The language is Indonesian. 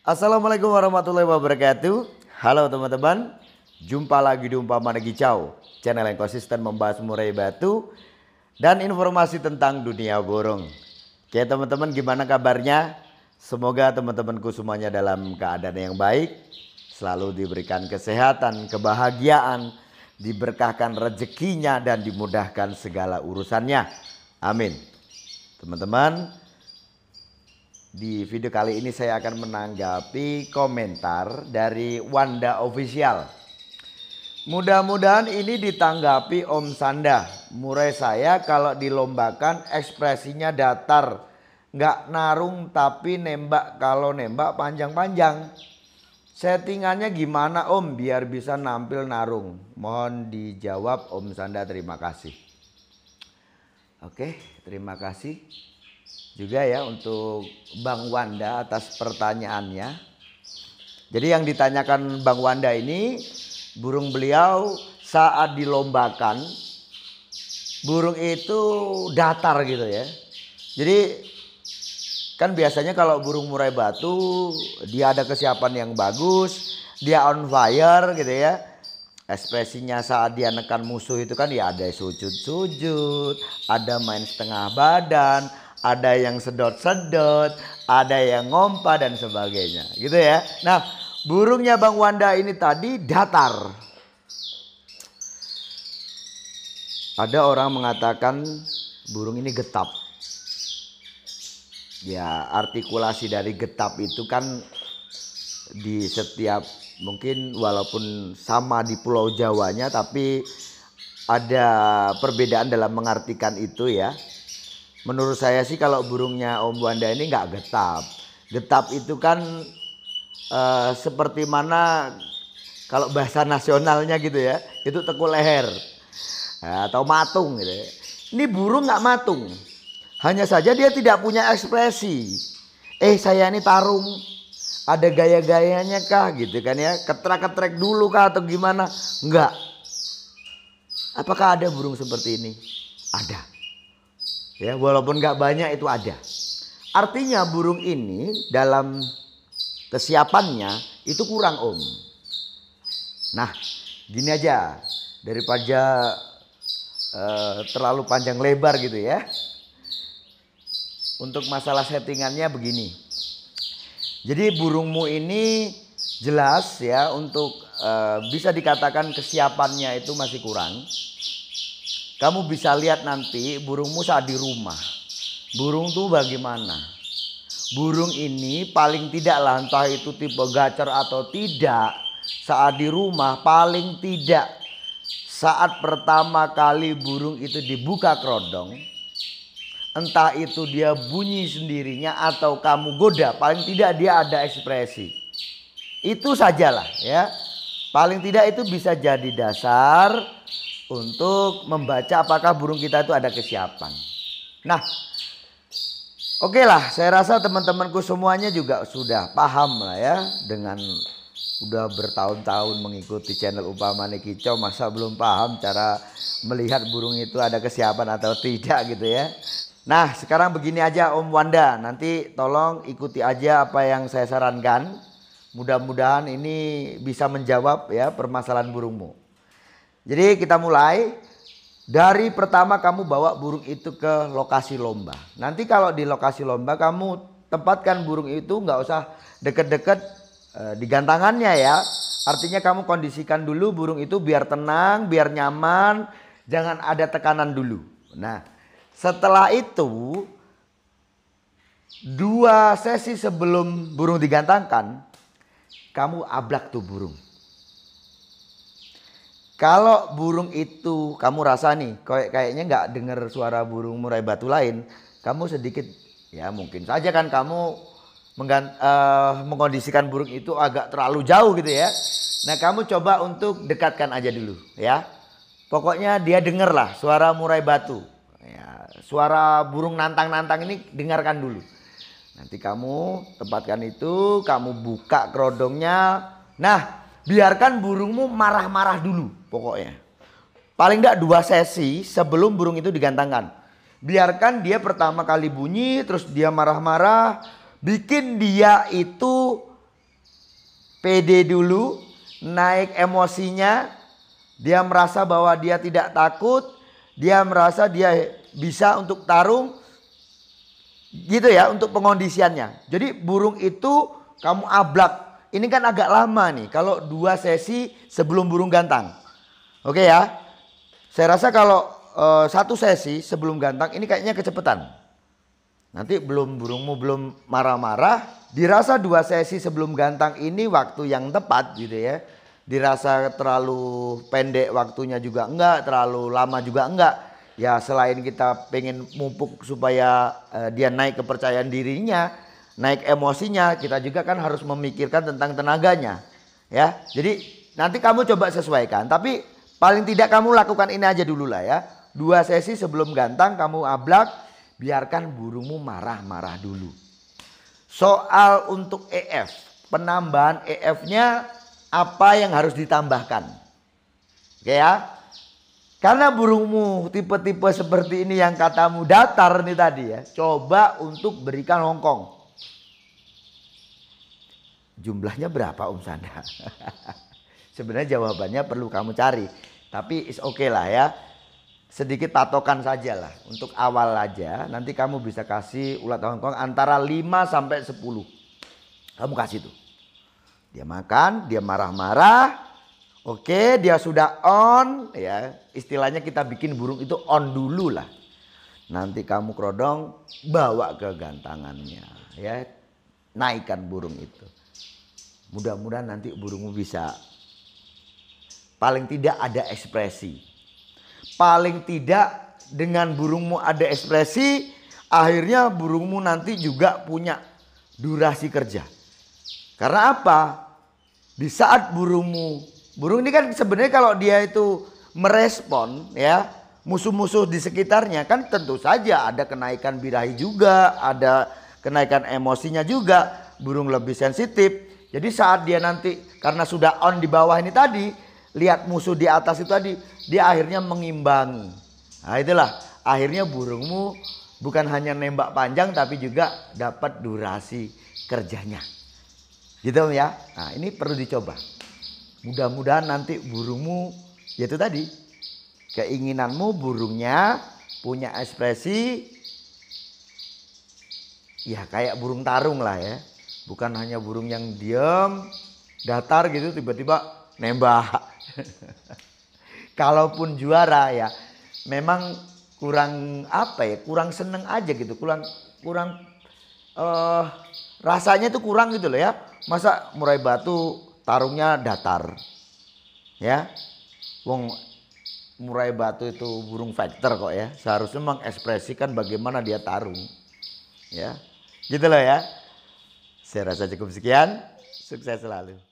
Assalamualaikum warahmatullahi wabarakatuh. Halo teman-teman, jumpa lagi di Umpama Chow, channel yang konsisten membahas murai batu dan informasi tentang dunia burung. Oke teman-teman, gimana kabarnya? Semoga teman-temanku semuanya dalam keadaan yang baik, selalu diberikan kesehatan, kebahagiaan, diberkahkan rezekinya dan dimudahkan segala urusannya. Amin. Teman-teman, di video kali ini saya akan menanggapi komentar dari Wanda Official. Mudah-mudahan ini ditanggapi Om Sanda. Murai saya kalau dilombakan ekspresinya datar. Nggak narung tapi nembak kalau nembak panjang-panjang. Settingannya gimana Om biar bisa nampil narung? Mohon dijawab Om Sanda terima kasih. Oke terima kasih juga ya untuk Bang Wanda atas pertanyaannya. Jadi yang ditanyakan Bang Wanda ini burung beliau saat dilombakan burung itu datar gitu ya. Jadi kan biasanya kalau burung murai batu dia ada kesiapan yang bagus, dia on fire gitu ya. Ekspresinya saat dia nekan musuh itu kan ya ada sujud-sujud, ada main setengah badan, ada yang sedot-sedot, ada yang ngompa dan sebagainya, gitu ya. Nah, burungnya Bang Wanda ini tadi datar. Ada orang mengatakan burung ini getap. Ya, artikulasi dari getap itu kan di setiap mungkin walaupun sama di Pulau Jawanya tapi ada perbedaan dalam mengartikan itu ya menurut saya sih kalau burungnya Om Wanda ini nggak getap. Getap itu kan uh, seperti mana kalau bahasa nasionalnya gitu ya, itu tekuk leher nah, atau matung gitu. Ya. Ini burung nggak matung, hanya saja dia tidak punya ekspresi. Eh saya ini tarung, ada gaya-gayanya kah gitu kan ya, ketrek-ketrek dulu kah atau gimana? Enggak. Apakah ada burung seperti ini? Ada. Ya, walaupun nggak banyak itu ada. Artinya burung ini dalam kesiapannya itu kurang om. Nah, gini aja daripada uh, terlalu panjang lebar gitu ya. Untuk masalah settingannya begini. Jadi burungmu ini jelas ya untuk uh, bisa dikatakan kesiapannya itu masih kurang kamu bisa lihat nanti burungmu saat di rumah. Burung tuh bagaimana? Burung ini paling tidak lantah itu tipe gacor atau tidak saat di rumah paling tidak saat pertama kali burung itu dibuka kerodong entah itu dia bunyi sendirinya atau kamu goda paling tidak dia ada ekspresi itu sajalah ya paling tidak itu bisa jadi dasar untuk membaca apakah burung kita itu ada kesiapan. Nah, oke okay lah, saya rasa teman-temanku semuanya juga sudah paham lah ya dengan udah bertahun-tahun mengikuti channel Upamane Kicau masa belum paham cara melihat burung itu ada kesiapan atau tidak gitu ya. Nah, sekarang begini aja Om Wanda, nanti tolong ikuti aja apa yang saya sarankan. Mudah-mudahan ini bisa menjawab ya permasalahan burungmu. Jadi kita mulai dari pertama kamu bawa burung itu ke lokasi lomba. Nanti kalau di lokasi lomba kamu tempatkan burung itu nggak usah deket-deket e, di gantangannya ya. Artinya kamu kondisikan dulu burung itu biar tenang, biar nyaman, jangan ada tekanan dulu. Nah, setelah itu dua sesi sebelum burung digantangkan, kamu ablak tuh burung. Kalau burung itu kamu rasa nih, kayak kayaknya nggak dengar suara burung murai batu lain, kamu sedikit ya mungkin saja kan kamu menggan, uh, eh, mengondisikan burung itu agak terlalu jauh gitu ya. Nah kamu coba untuk dekatkan aja dulu ya. Pokoknya dia dengar lah suara murai batu, ya, suara burung nantang-nantang ini dengarkan dulu. Nanti kamu tempatkan itu, kamu buka kerodongnya. Nah, biarkan burungmu marah-marah dulu pokoknya. Paling enggak dua sesi sebelum burung itu digantangkan. Biarkan dia pertama kali bunyi, terus dia marah-marah. Bikin dia itu pede dulu, naik emosinya. Dia merasa bahwa dia tidak takut. Dia merasa dia bisa untuk tarung. Gitu ya, untuk pengondisiannya. Jadi burung itu kamu ablak ini kan agak lama nih kalau dua sesi sebelum burung gantang. Oke ya. Saya rasa kalau uh, satu sesi sebelum gantang ini kayaknya kecepatan. Nanti belum burungmu belum marah-marah, dirasa dua sesi sebelum gantang ini waktu yang tepat gitu ya. Dirasa terlalu pendek waktunya juga enggak, terlalu lama juga enggak. Ya selain kita pengen mumpuk supaya uh, dia naik kepercayaan dirinya, naik emosinya, kita juga kan harus memikirkan tentang tenaganya. Ya. Jadi nanti kamu coba sesuaikan, tapi paling tidak kamu lakukan ini aja dulu lah ya. Dua sesi sebelum gantang kamu ablak, biarkan burungmu marah-marah dulu. Soal untuk EF, penambahan EF-nya apa yang harus ditambahkan? Oke ya. Karena burungmu tipe-tipe seperti ini yang katamu datar nih tadi ya. Coba untuk berikan Hongkong. Jumlahnya berapa Om Sanda? Sebenarnya jawabannya perlu kamu cari. Tapi is oke okay lah ya. Sedikit patokan saja lah. Untuk awal aja nanti kamu bisa kasih ulat Hongkong antara 5 sampai 10. Kamu kasih tuh. Dia makan, dia marah-marah. Oke, dia sudah on ya. Istilahnya kita bikin burung itu on dulu lah. Nanti kamu kerodong bawa ke gantangannya ya. Naikkan burung itu. Mudah-mudahan nanti burungmu bisa paling tidak ada ekspresi. Paling tidak dengan burungmu ada ekspresi, akhirnya burungmu nanti juga punya durasi kerja. Karena apa? Di saat burungmu, burung ini kan sebenarnya kalau dia itu merespon ya, musuh-musuh di sekitarnya kan tentu saja ada kenaikan birahi juga, ada kenaikan emosinya juga burung lebih sensitif. Jadi saat dia nanti karena sudah on di bawah ini tadi, lihat musuh di atas itu tadi, dia akhirnya mengimbangi. Nah itulah, akhirnya burungmu bukan hanya nembak panjang tapi juga dapat durasi kerjanya. Gitu ya. Nah ini perlu dicoba. Mudah-mudahan nanti burungmu yaitu tadi keinginanmu burungnya punya ekspresi ya kayak burung tarung lah ya Bukan hanya burung yang diem datar gitu tiba-tiba nembak. Kalaupun juara ya memang kurang apa ya kurang seneng aja gitu kurang kurang uh, rasanya tuh kurang gitu loh ya masa murai batu tarungnya datar ya wong murai batu itu burung factor kok ya seharusnya mengekspresikan bagaimana dia tarung ya gitu loh ya saya rasa cukup sekian. Sukses selalu.